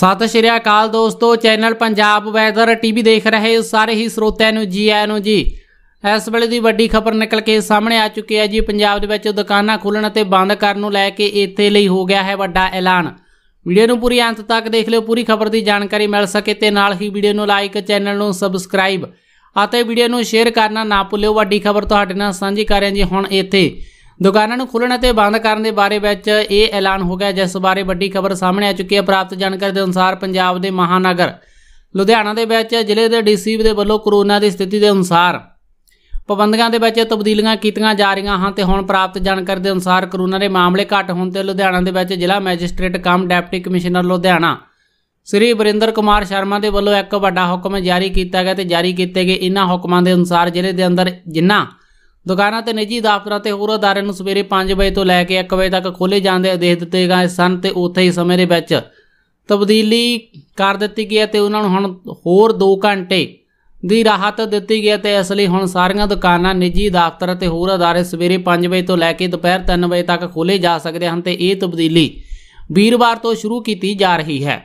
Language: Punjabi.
ਸਤਿ ਸ਼੍ਰੀ ਅਕਾਲ ਦੋਸਤੋ ਚੈਨਲ ਪੰਜਾਬ ਵੈਦਰ ਟੀਵੀ ਦੇਖ ਰਹੇ ਸਾਰੇ ਹੀ ਸਰੋਤਿਆਂ ਨੂੰ ਜੀ ਆਇਆਂ ਨੂੰ ਜੀ ਇਸ ਵੇਲੇ ਦੀ ਵੱਡੀ ਖਬਰ ਨਿਕਲ ਕੇ ਸਾਹਮਣੇ ਆ ਚੁੱਕੀ ਹੈ ਜੀ ਪੰਜਾਬ ਦੇ ਵਿੱਚ ਦੁਕਾਨਾਂ ਖੋਲਣ ਅਤੇ ਬੰਦ ਕਰਨ ਨੂੰ ਲੈ ਕੇ ਇੱਥੇ ਲਈ ਹੋ ਗਿਆ ਹੈ ਵੱਡਾ ਐਲਾਨ ਵੀਡੀਓ ਨੂੰ ਪੂਰੀ ਅੰਤ ਤੱਕ ਦੇਖ ਲਿਓ ਪੂਰੀ ਖਬਰ ਦੀ ਜਾਣਕਾਰੀ ਮਿਲ ਸਕੇ ਤੇ ਨਾਲ ਹੀ ਵੀਡੀਓ ਨੂੰ ਲਾਈਕ ਚੈਨਲ ਨੂੰ ਸਬਸਕ੍ਰਾਈਬ ਅਤੇ ਵੀਡੀਓ ਨੂੰ ਸ਼ੇਅਰ ਕਰਨਾ ਨਾ ਭੁੱਲਿਓ ਵੱਡੀ ਖਬਰ ਤੁਹਾਡੇ ਨਾਲ ਸਾਂਝੀ ਕਰ ਰਹੇ ਜੀ ਹੁਣ ਇੱਥੇ ਦੁਕਾਨਾਂ ਨੂੰ ਖੋਲਣ ਅਤੇ ਬੰਦ ਕਰਨ ਦੇ ਬਾਰੇ ਵਿੱਚ ਇਹ ਐਲਾਨ ਹੋ ਗਿਆ ਜਿਸ ਬਾਰੇ ਵੱਡੀ ਖਬਰ ਸਾਹਮਣੇ ਆ ਚੁੱਕੀ ਹੈ ਪ੍ਰਾਪਤ ਜਾਣਕਾਰੀ ਦੇ ਅਨੁਸਾਰ ਪੰਜਾਬ ਦੇ ਮਹਾਨਗਰ ਲੁਧਿਆਣਾ ਦੇ ਵਿੱਚ ਜ਼ਿਲ੍ਹੇ ਦੇ ਡੀਸੀ ਦੇ ਵੱਲੋਂ ਕਰੋਨਾ ਦੀ ਸਥਿਤੀ ਦੇ ਅਨੁਸਾਰ ਪਾਬੰਦੀਆਂ ਦੇ ਵਿੱਚ ਤਬਦੀਲੀਆਂ ਕੀਤੀਆਂ ਜਾ ਰਹੀਆਂ ਹਨ ਤੇ ਹੁਣ ਪ੍ਰਾਪਤ ਜਾਣਕਾਰੀ ਦੇ ਅਨੁਸਾਰ ਕਰੋਨਾ ਦੇ ਮਾਮਲੇ ਘਟ ਹੋਣ ਤੇ ਲੁਧਿਆਣਾ ਦੇ ਵਿੱਚ ਜ਼ਿਲ੍ਹਾ magistrate cum deputy commissioner Ludhiana Shri Barinder Kumar Sharma ਦੇ ਵੱਲੋਂ ਇੱਕ ਵੱਡਾ ਹੁਕਮ ਜਾਰੀ ਕੀਤਾ ਗਿਆ ਤੇ ਜਾਰੀ ਕੀਤੇ ਗਏ ਇਹਨਾਂ ਹੁਕਮਾਂ ਦੇ ਅਨੁਸਾਰ ਜ਼ਿਲ੍ਹੇ ਦੇ ਅੰਦਰ ਜਿਨ੍ਹਾਂ ਦੁਕਾਨਾਂ ਤੇ ਨਿੱਜੀ ਦਫ਼ਤਰਾਂ ਤੇ ਹੋਰ ਅਦਾਰਿਆਂ ਨੂੰ ਸਵੇਰੇ 5 ਵਜੇ ਤੋਂ ਲੈ ਕੇ 1 ਵਜੇ ਤੱਕ ਖੋਲੇ ਜਾਣ ਦੇ ਆਦੇਸ਼ ਦਿੱਤੇ ਗਏ ਸਨ ਤੇ ਉੱਥੇ ਹੀ ਸਮੇਂ ਦੇ ਵਿੱਚ ਤਬਦੀਲੀ ਕਰ ਦਿੱਤੀ ਗਈ ਤੇ ਉਹਨਾਂ ਨੂੰ ਹੁਣ ਹੋਰ 2 ਘੰਟੇ ਦੀ ਰਾਹਤ ਦਿੱਤੀ ਗਈ ਤੇ ਇਸ ਲਈ ਹੁਣ ਸਾਰੀਆਂ ਦੁਕਾਨਾਂ ਨਿੱਜੀ ਦਫ਼ਤਰ ਤੇ ਹੋਰ ਅਦਾਰੇ ਸਵੇਰੇ 5 ਵਜੇ ਤੋਂ ਲੈ ਕੇ ਦੁਪਹਿਰ 3 ਵਜੇ ਤੱਕ ਖੋਲੇ ਜਾ ਸਕਦੇ ਹਨ ਤੇ ਇਹ ਤਬਦੀਲੀ ਵੀਰਵਾਰ ਤੋਂ ਸ਼ੁਰੂ ਕੀਤੀ ਜਾ ਰਹੀ ਹੈ